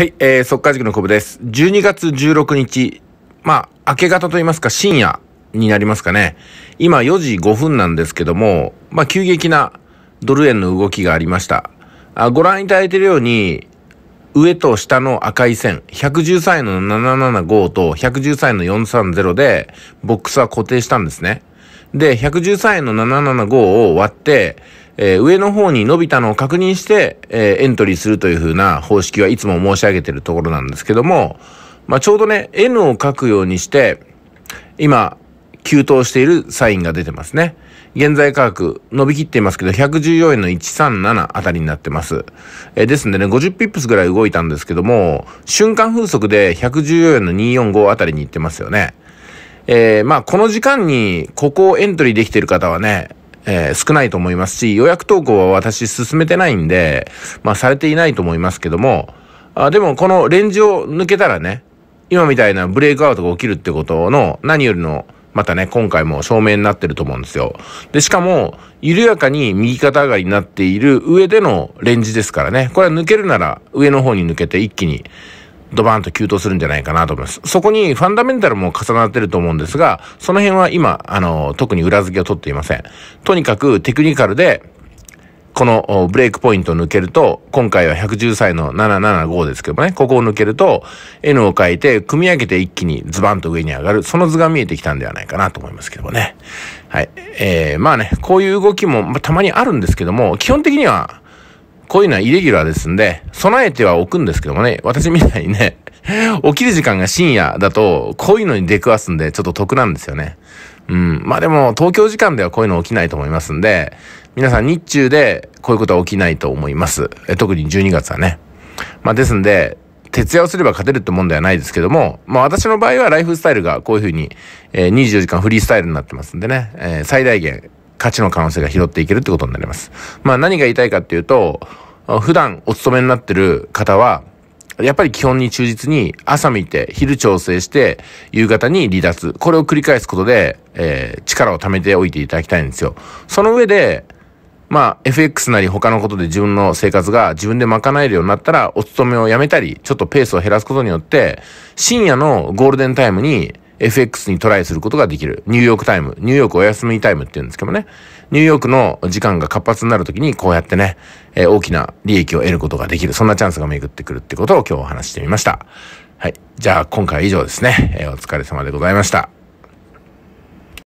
はい、えー、速稼塾のコブです。12月16日、まあ、明け方と言いますか、深夜になりますかね。今4時5分なんですけども、まあ、急激なドル円の動きがありました。あご覧いただいているように、上と下の赤い線、113円の775と113円の430で、ボックスは固定したんですね。で、113円の775を割って、えー、上の方に伸びたのを確認して、えー、エントリーするという風な方式はいつも申し上げているところなんですけども、まあ、ちょうどね、N を書くようにして、今、急騰しているサインが出てますね。現在価格、伸びきっていますけど、114円の137あたりになってます。えー、ですんでね、50ピップスぐらい動いたんですけども、瞬間風速で114円の245あたりに行ってますよね。えー、まあ、この時間に、ここをエントリーできてる方はね、えー、少ないと思いますし、予約投稿は私進めてないんで、まあ、されていないと思いますけども、あでも、このレンジを抜けたらね、今みたいなブレイクアウトが起きるってことの、何よりの、またね、今回も証明になってると思うんですよ。で、しかも、緩やかに右肩上がりになっている上でのレンジですからね。これは抜けるなら上の方に抜けて一気にドバーンと急騰するんじゃないかなと思います。そこにファンダメンタルも重なってると思うんですが、その辺は今、あの、特に裏付けを取っていません。とにかくテクニカルで、このブレイクポイントを抜けると、今回は110歳の775ですけどね、ここを抜けると、N を変えて、組み上げて一気にズバンと上に上がる、その図が見えてきたんではないかなと思いますけどもね。はい。えー、まあね、こういう動きも、まあ、たまにあるんですけども、基本的には、こういうのはイレギュラーですんで、備えてはおくんですけどもね、私みたいにね、起きる時間が深夜だと、こういうのに出くわすんで、ちょっと得なんですよね。うん。まあでも、東京時間ではこういうの起きないと思いますんで、皆さん日中でこういうことは起きないと思います。特に12月はね。まあですんで、徹夜をすれば勝てるってもんではないですけども、まあ私の場合はライフスタイルがこういうふうに、えー、24時間フリースタイルになってますんでね、えー、最大限価値の可能性が拾っていけるってことになります。まあ何が言いたいかっていうと、普段お勤めになってる方は、やっぱり基本に忠実に朝見て昼調整して夕方に離脱。これを繰り返すことで、えー、力を貯めておいていただきたいんですよ。その上で、まあ、FX なり他のことで自分の生活が自分で賄えるようになったら、お勤めをやめたり、ちょっとペースを減らすことによって、深夜のゴールデンタイムに FX にトライすることができる。ニューヨークタイム。ニューヨークお休みタイムって言うんですけどね。ニューヨークの時間が活発になるときに、こうやってね、えー、大きな利益を得ることができる。そんなチャンスが巡ってくるってことを今日お話してみました。はい。じゃあ、今回は以上ですね。えー、お疲れ様でございました。